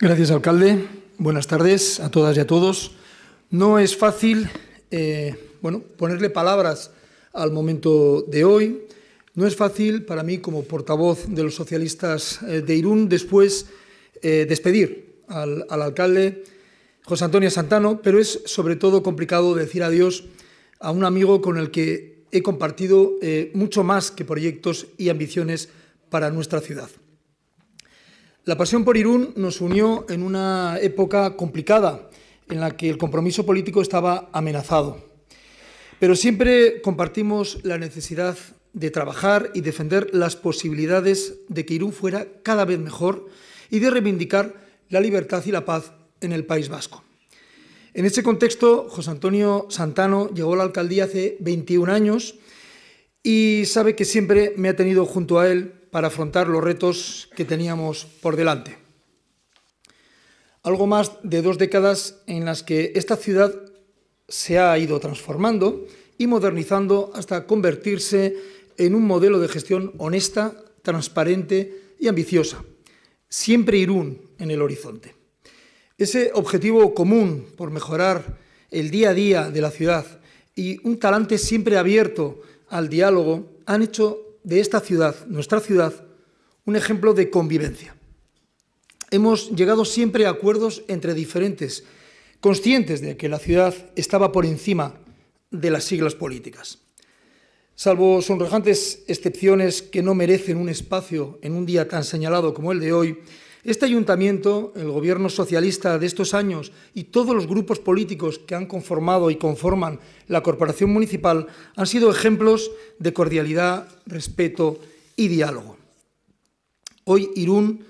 Gracias, alcalde. Buenas tardes a todas y a todos. No es fácil eh, bueno, ponerle palabras al momento de hoy. No es fácil para mí, como portavoz de los socialistas eh, de Irún, después eh, despedir al, alcalde José Antonio Santano, pero es sobre todo complicado decir adiós a un amigo con el que he compartido mucho más que proyectos y ambiciones para nuestra ciudad. La pasión por Irún nos unió en una época complicada en la que el compromiso político estaba amenazado. Pero siempre compartimos la necesidad de trabajar y defender las posibilidades de que Irún fuera cada vez mejor y de reivindicar la libertad y la paz en el País Vasco. En este contexto, José Antonio Santano llegó a la alcaldía hace 21 años y sabe que siempre me ha tenido junto a él para afrontar los retos que teníamos por delante. Algo más de dos décadas en las que esta ciudad se ha ido transformando y modernizando hasta convertirse en un modelo de gestión honesta, transparente y ambiciosa. Siempre Irún en el horizonte. Ese objetivo común por mejorar el día a día de la ciudad y un talante siempre abierto al diálogo han hecho de esta ciudad, nuestra ciudad, un ejemplo de convivencia. Hemos llegado siempre a acuerdos entre diferentes, conscientes de que la ciudad estaba por encima de las siglas políticas. Salvo sonrojantes excepciones que no merecen un espacio en un día tan señalado como el de hoy, este ayuntamiento, el gobierno socialista de estos años y todos los grupos políticos que han conformado y conforman la corporación municipal han sido ejemplos de cordialidad, respeto y diálogo. Hoy Irún,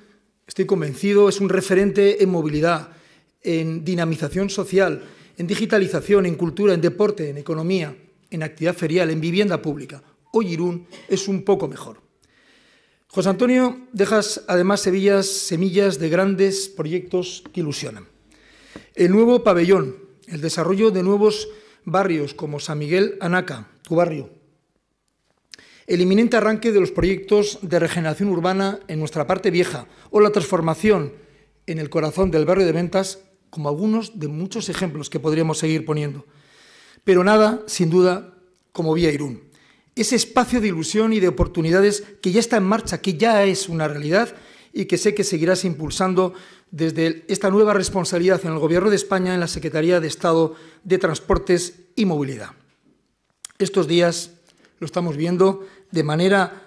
estoy convencido, es un referente en movilidad, en dinamización social, en digitalización, en cultura, en deporte, en economía, en actividad ferial, en vivienda pública. Hoy Irún es un poco mejor. José Antonio, dejas además Sevilla semillas de grandes proyectos que ilusionan. El nuevo pabellón, el desarrollo de nuevos barrios como San Miguel Anaca, tu barrio. El inminente arranque de los proyectos de regeneración urbana en nuestra parte vieja o la transformación en el corazón del barrio de ventas, como algunos de muchos ejemplos que podríamos seguir poniendo. Pero nada, sin duda, como vía Irún ese espacio de ilusión y de oportunidades que ya está en marcha, que ya es una realidad y que sé que seguirás impulsando desde esta nueva responsabilidad en el Gobierno de España, en la Secretaría de Estado de Transportes y Movilidad. Estos días lo estamos viendo de manera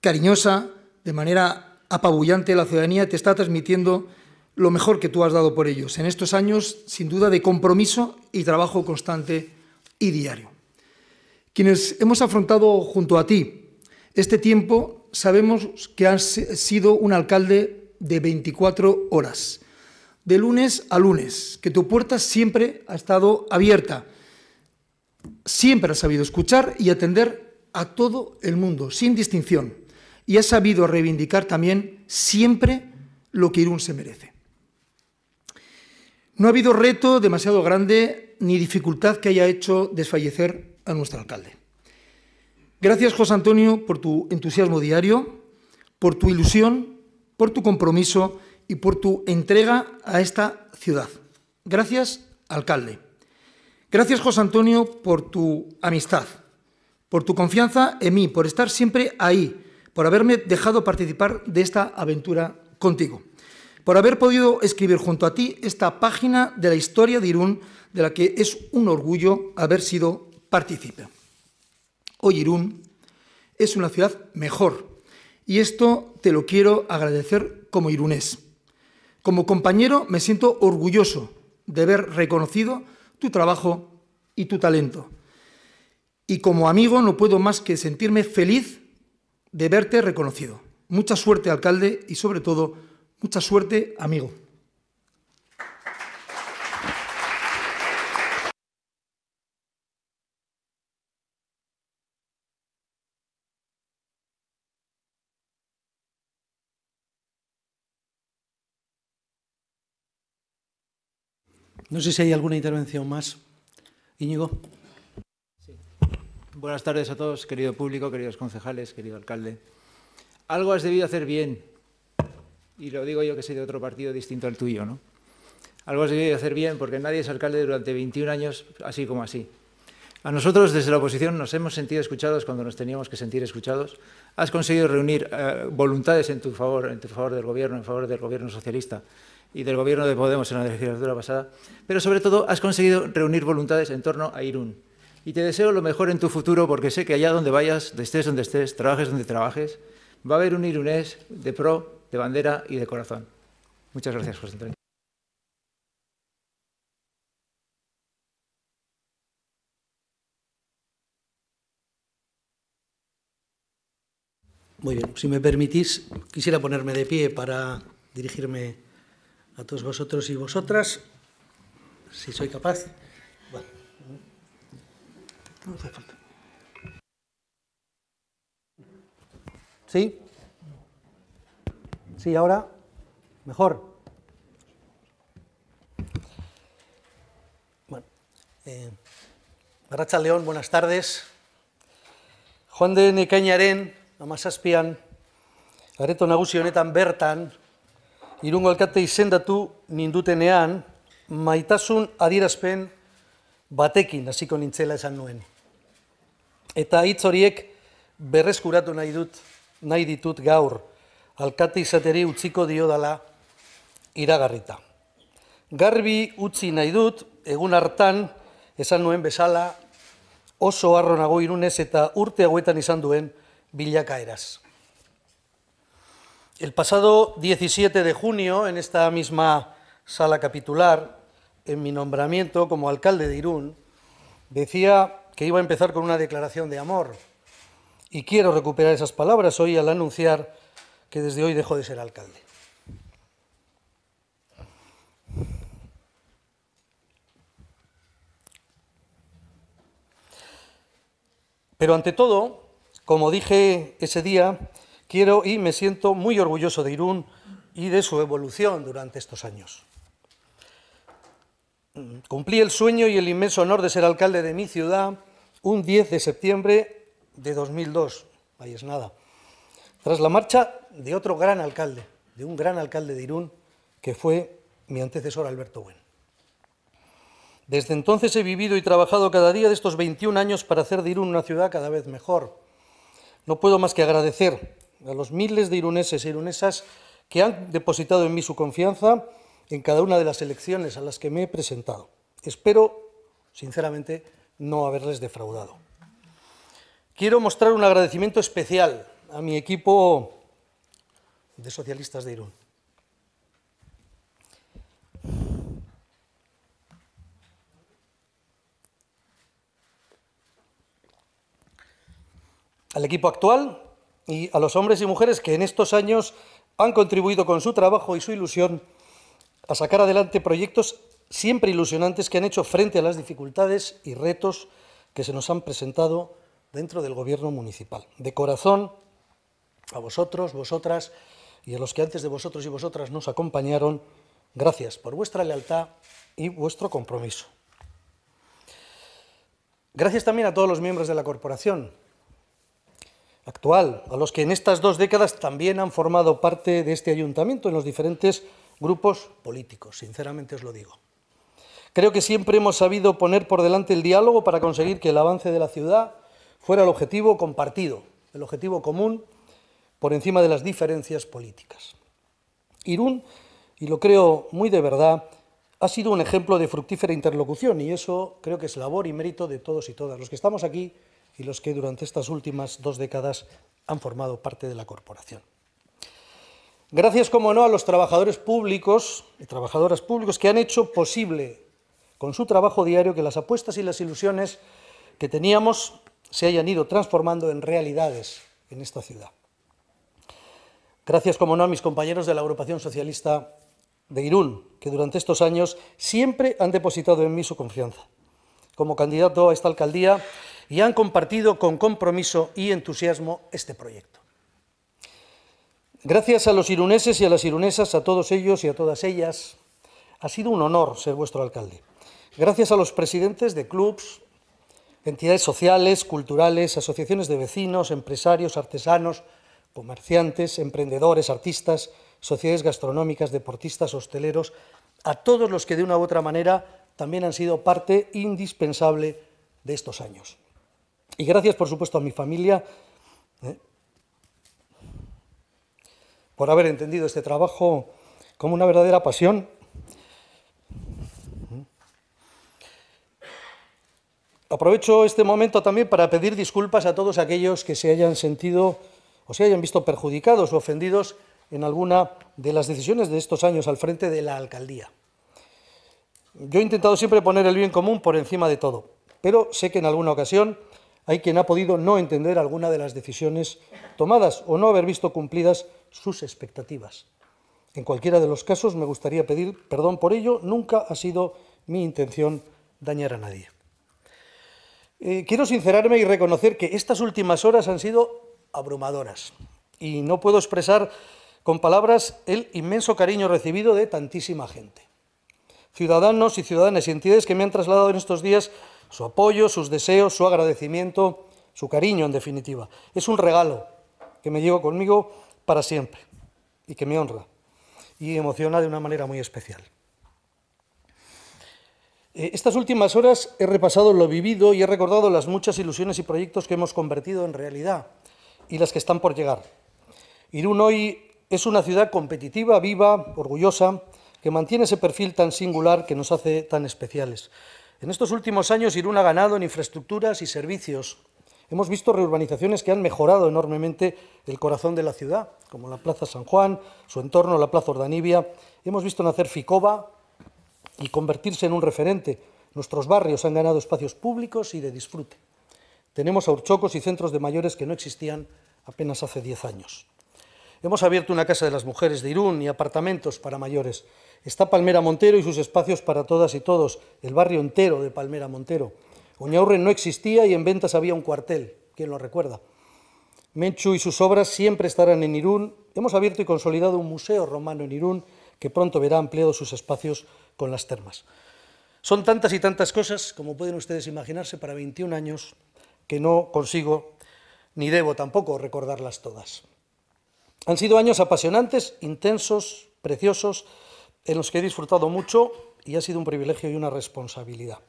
cariñosa, de manera apabullante, la ciudadanía te está transmitiendo lo mejor que tú has dado por ellos en estos años, sin duda, de compromiso y trabajo constante y diario. Quienes hemos afrontado junto a ti este tiempo sabemos que has sido un alcalde de 24 horas, de lunes a lunes, que tu puerta siempre ha estado abierta, siempre has sabido escuchar y atender a todo el mundo, sin distinción, y has sabido reivindicar también siempre lo que Irún se merece. No ha habido reto demasiado grande ni dificultad que haya hecho desfallecer a nuestro alcalde. Gracias, José Antonio, por tu entusiasmo diario, por tu ilusión, por tu compromiso y por tu entrega a esta ciudad. Gracias, alcalde. Gracias, José Antonio, por tu amistad, por tu confianza en mí, por estar siempre ahí, por haberme dejado participar de esta aventura contigo, por haber podido escribir junto a ti esta página de la historia de Irún, de la que es un orgullo haber sido participe. Hoy Irún es una ciudad mejor y esto te lo quiero agradecer como irunés. Como compañero me siento orgulloso de ver reconocido tu trabajo y tu talento. Y como amigo no puedo más que sentirme feliz de verte reconocido. Mucha suerte, alcalde, y sobre todo, mucha suerte, amigo. No sé si hay alguna intervención más. Íñigo. Buenas tardes a todos, querido público, queridos concejales, querido alcalde. Algo has debido hacer bien, y lo digo yo que soy de otro partido distinto al tuyo, ¿no? Algo has debido hacer bien porque nadie es alcalde durante 21 años así como así. A nosotros desde la oposición nos hemos sentido escuchados cuando nos teníamos que sentir escuchados. Has conseguido reunir eh, voluntades en tu favor, en tu favor del gobierno, en favor del gobierno socialista y del gobierno de Podemos en la legislatura pasada, pero sobre todo has conseguido reunir voluntades en torno a Irún. Y te deseo lo mejor en tu futuro porque sé que allá donde vayas, de estés donde estés, trabajes donde trabajes, va a haber un irunés de pro, de bandera y de corazón. Muchas gracias, José Antonio. Muy bien, si me permitís, quisiera ponerme de pie para dirigirme a todos vosotros y vosotras, si soy capaz. ¿Sí? ¿Sí ahora? ¿Mejor? Bueno, eh, Racha León, buenas tardes. Juan de Necaña aspian areto nagusi honetan bertan, irungo alkate izendatu nindutenean, maitasun adierazpen batekin hasiko nintzela esan nuen. Eta hitz horiek berreskuratu nahi dut, nahi ditut gaur, alkate izateri utziko dio dala iragarrita. Garbi utzi nahi dut, egun hartan, esan nuen bezala, oso harro nago irunez eta urte hauetan izan duen bilakaeraz. El pasado 17 de junio, en esta misma sala capitular, en mi nombramiento como alcalde de Irún, decía que iba a empezar con una declaración de amor. Y quiero recuperar esas palabras hoy al anunciar que desde hoy dejo de ser alcalde. Pero ante todo, como dije ese día, Quiero y me siento muy orgulloso de Irún y de su evolución durante estos años. Cumplí el sueño y el inmenso honor de ser alcalde de mi ciudad un 10 de septiembre de 2002, ahí es nada, tras la marcha de otro gran alcalde, de un gran alcalde de Irún, que fue mi antecesor Alberto Buen. Desde entonces he vivido y trabajado cada día de estos 21 años para hacer de Irún una ciudad cada vez mejor. No puedo más que agradecer a los miles de iruneses e irunesas que han depositado en mí su confianza en cada una de las elecciones a las que me he presentado. Espero, sinceramente, no haberles defraudado. Quiero mostrar un agradecimiento especial a mi equipo de socialistas de Irún. Al equipo actual, y a los hombres y mujeres que en estos años han contribuido con su trabajo y su ilusión a sacar adelante proyectos siempre ilusionantes que han hecho frente a las dificultades y retos que se nos han presentado dentro del gobierno municipal. De corazón, a vosotros, vosotras y a los que antes de vosotros y vosotras nos acompañaron, gracias por vuestra lealtad y vuestro compromiso. Gracias también a todos los miembros de la corporación, actual, a los que en estas dos décadas también han formado parte de este ayuntamiento en los diferentes grupos políticos, sinceramente os lo digo. Creo que siempre hemos sabido poner por delante el diálogo para conseguir que el avance de la ciudad fuera el objetivo compartido, el objetivo común, por encima de las diferencias políticas. Irún, y lo creo muy de verdad, ha sido un ejemplo de fructífera interlocución y eso creo que es labor y mérito de todos y todas los que estamos aquí y los que durante estas últimas dos décadas han formado parte de la corporación. Gracias, como no, a los trabajadores públicos y trabajadoras públicos que han hecho posible con su trabajo diario que las apuestas y las ilusiones que teníamos se hayan ido transformando en realidades en esta ciudad. Gracias, como no, a mis compañeros de la agrupación socialista de Irún, que durante estos años siempre han depositado en mí su confianza. Como candidato a esta alcaldía, y han compartido con compromiso y entusiasmo este proyecto. Gracias a los iruneses y a las irunesas, a todos ellos y a todas ellas, ha sido un honor ser vuestro alcalde. Gracias a los presidentes de clubs, entidades sociales, culturales, asociaciones de vecinos, empresarios, artesanos, comerciantes, emprendedores, artistas, sociedades gastronómicas, deportistas, hosteleros, a todos los que de una u otra manera también han sido parte indispensable de estos años. Y gracias, por supuesto, a mi familia ¿eh? por haber entendido este trabajo como una verdadera pasión. Aprovecho este momento también para pedir disculpas a todos aquellos que se hayan sentido o se hayan visto perjudicados o ofendidos en alguna de las decisiones de estos años al frente de la alcaldía. Yo he intentado siempre poner el bien común por encima de todo, pero sé que en alguna ocasión hay quien ha podido no entender alguna de las decisiones tomadas o no haber visto cumplidas sus expectativas. En cualquiera de los casos me gustaría pedir perdón por ello, nunca ha sido mi intención dañar a nadie. Eh, quiero sincerarme y reconocer que estas últimas horas han sido abrumadoras y no puedo expresar con palabras el inmenso cariño recibido de tantísima gente. Ciudadanos y ciudadanas y entidades que me han trasladado en estos días su apoyo, sus deseos, su agradecimiento, su cariño en definitiva. Es un regalo que me llevo conmigo para siempre y que me honra y emociona de una manera muy especial. Eh, estas últimas horas he repasado lo vivido y he recordado las muchas ilusiones y proyectos que hemos convertido en realidad y las que están por llegar. Irún hoy es una ciudad competitiva, viva, orgullosa, que mantiene ese perfil tan singular que nos hace tan especiales. En estos últimos años Irún ha ganado en infraestructuras y servicios. Hemos visto reurbanizaciones que han mejorado enormemente el corazón de la ciudad, como la Plaza San Juan, su entorno, la Plaza Ordanibia. Hemos visto nacer Ficoba y convertirse en un referente. Nuestros barrios han ganado espacios públicos y de disfrute. Tenemos Urchocos y centros de mayores que no existían apenas hace diez años. Hemos abierto una casa de las mujeres de Irún y apartamentos para mayores. Está Palmera Montero y sus espacios para todas y todos, el barrio entero de Palmera Montero. Oñaurren no existía y en ventas había un cuartel, ¿quién lo recuerda? Menchu y sus obras siempre estarán en Irún. Hemos abierto y consolidado un museo romano en Irún que pronto verá ampliados sus espacios con las termas. Son tantas y tantas cosas, como pueden ustedes imaginarse, para 21 años, que no consigo ni debo tampoco recordarlas todas. Han sido años apasionantes, intensos, preciosos, en los que he disfrutado mucho y ha sido un privilegio y una responsabilidad.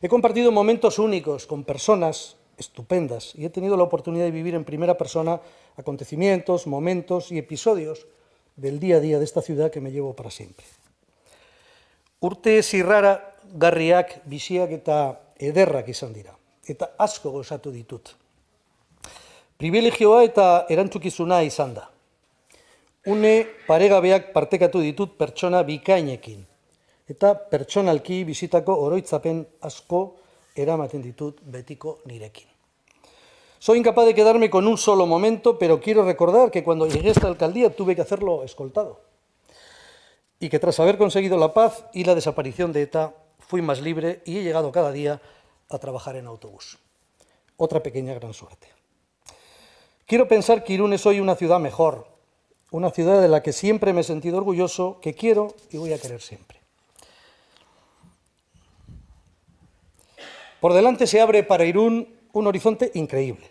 He compartido momentos únicos con personas estupendas y he tenido la oportunidad de vivir en primera persona acontecimientos, momentos y episodios del día a día de esta ciudad que me llevo para siempre. Urte zirrara garriak, biziak eta ederrak izan dira, eta asko gozatu ditut. Privilegioa eta erantzukizuna izan da une paregabeak partekatu ditut pertsona bikainekin. Eta pertsonalki bizitako oroitzapen asko eramaten betiko nirekin. Soy incapaz de quedarme con un solo momento, pero quiero recordar que cuando llegué a esta alcaldía tuve que hacerlo escoltado. Y que tras haber conseguido la paz y la desaparición de ETA, fui más libre y he llegado cada día a trabajar en autobús. Otra pequeña gran suerte. Quiero pensar que Irún es hoy una ciudad mejor, una ciudad de la que siempre me he sentido orgulloso, que quiero y voy a querer siempre. Por delante se abre para Irún un horizonte increíble.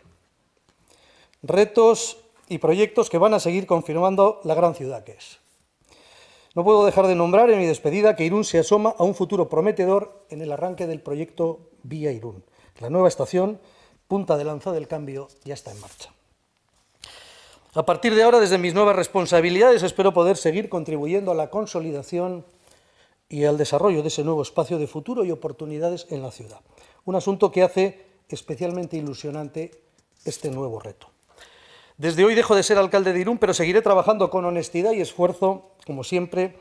Retos y proyectos que van a seguir confirmando la gran ciudad que es. No puedo dejar de nombrar en mi despedida que Irún se asoma a un futuro prometedor en el arranque del proyecto Vía Irún. La nueva estación, punta de lanza del cambio, ya está en marcha. A partir de ahora, desde mis nuevas responsabilidades, espero poder seguir contribuyendo a la consolidación y al desarrollo de ese nuevo espacio de futuro y oportunidades en la ciudad. Un asunto que hace especialmente ilusionante este nuevo reto. Desde hoy dejo de ser alcalde de Irún, pero seguiré trabajando con honestidad y esfuerzo, como siempre,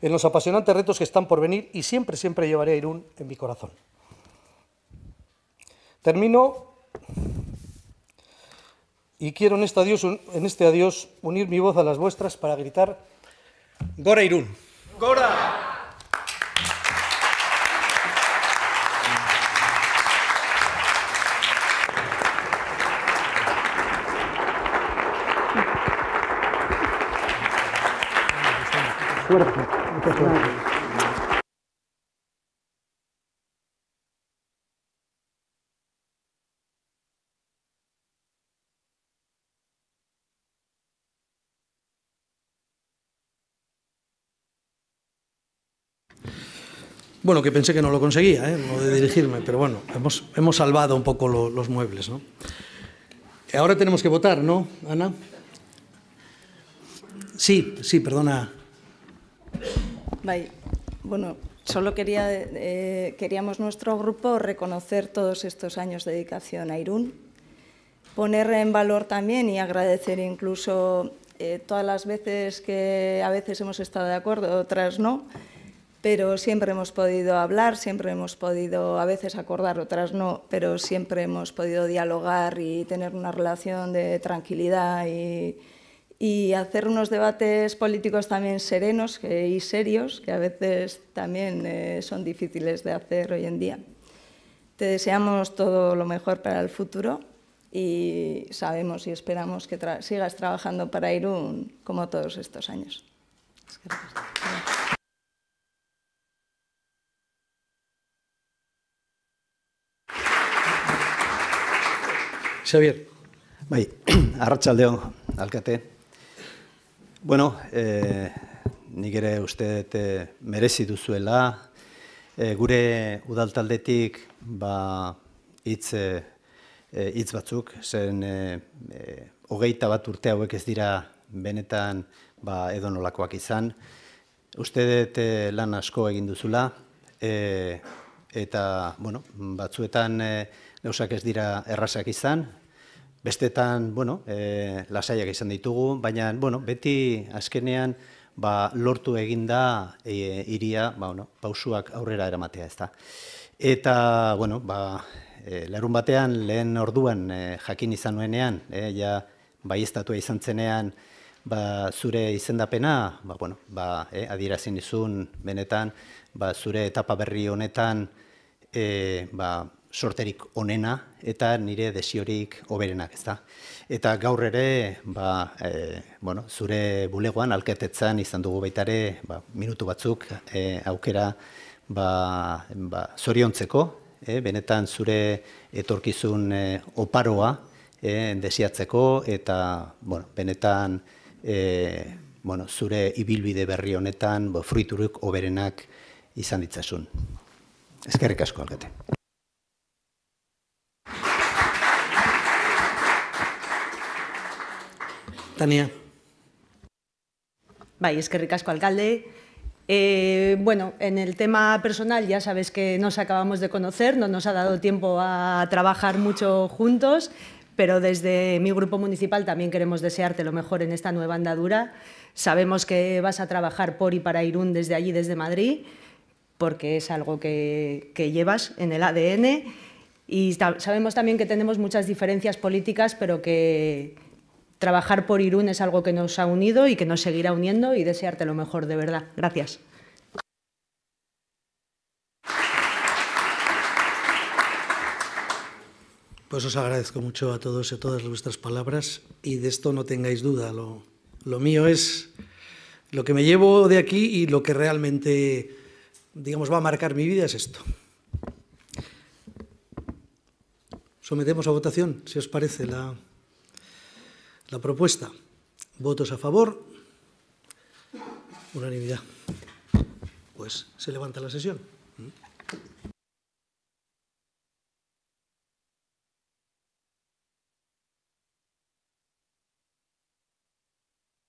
en los apasionantes retos que están por venir y siempre, siempre llevaré a Irún en mi corazón. Termino y quiero este en este, adiós, unir mi voz a las vuestras para gritar Gora Irún. Gora. Bueno, que pensé que no lo conseguía, ¿eh? de dirigirme, pero bueno, hemos, hemos salvado un poco los muebles. ¿no? Ahora tenemos que votar, ¿no, Ana? Sí, sí, perdona. Bueno, solo eh, queríamos nuestro grupo reconocer todos estos años de dedicación a Irún, poner en valor también y agradecer incluso eh, todas las veces que a veces hemos estado de acuerdo, otras no, pero siempre hemos podido hablar, siempre hemos podido a veces acordar, otras no, pero siempre hemos podido dialogar y tener una relación de tranquilidad y, hacer unos debates políticos también serenos eh, y serios, que a veces también eh, son difíciles de hacer hoy en día. Te deseamos todo lo mejor para el futuro y sabemos y esperamos que sigas trabajando para Irún como todos estos años. Xavier. Bai, arratsaldeo alkate. Bueno, eh ni gere eh, merezi duzuela e, gure udaltaldetik ba hitz eh hitz batzuk zen eh, eh bat urte hauek ez dira benetan ba edonolakoak izan. Uste lan asko egin duzula e, eta bueno, batzuetan e, ez dira errazak izan, bestetan, bueno, e, lasaiak izan ditugu, baina, bueno, beti azkenean, ba, lortu eginda e, eh, iria, ba, bueno, pausuak aurrera eramatea, ez da. Eta, bueno, ba, eh, larun batean, lehen orduan jakin izan nuenean, e, ja, ba, iztatua izan zenean, ba, zure izendapena, ba, bueno, ba, e, adirazin izun, benetan, ba, zure etapa berri honetan, e, ba, sorterik onena eta nire desiorik oberenak ez da. Eta gaur ere, ba, e, bueno, zure bulegoan alketetzen izan dugu baitare, ba, minutu batzuk e, aukera ba, ba, zoriontzeko, e, benetan zure etorkizun e, oparoa e, desiatzeko eta bueno, benetan e, bueno, zure ibilbide berri honetan ba, fruiturik oberenak izan ditzazun. Ezkerrik asko alkete. Tania. es que Ricasco alcalde. Eh, bueno, en el tema personal ya sabes que nos acabamos de conocer, no nos ha dado tiempo a trabajar mucho juntos, pero desde mi grupo municipal también queremos desearte lo mejor en esta nueva andadura. Sabemos que vas a trabajar por y para Irún desde allí, desde Madrid, porque es algo que llevas en el ADN. Y sabemos también que tenemos muchas diferencias políticas, pero que trabajar por Irún es algo que nos ha unido y que nos seguirá uniendo y desearte lo mejor, de verdad. Gracias. Pues os agradezco mucho a todos y a todas vuestras palabras y de esto no tengáis duda. Lo, lo, mío es lo que me llevo de aquí y lo que realmente, digamos, va a marcar mi vida es esto. Sometemos a votación, si os parece, la, la propuesta. ¿Votos a favor? Unanimidad. Pues se levanta la sesión.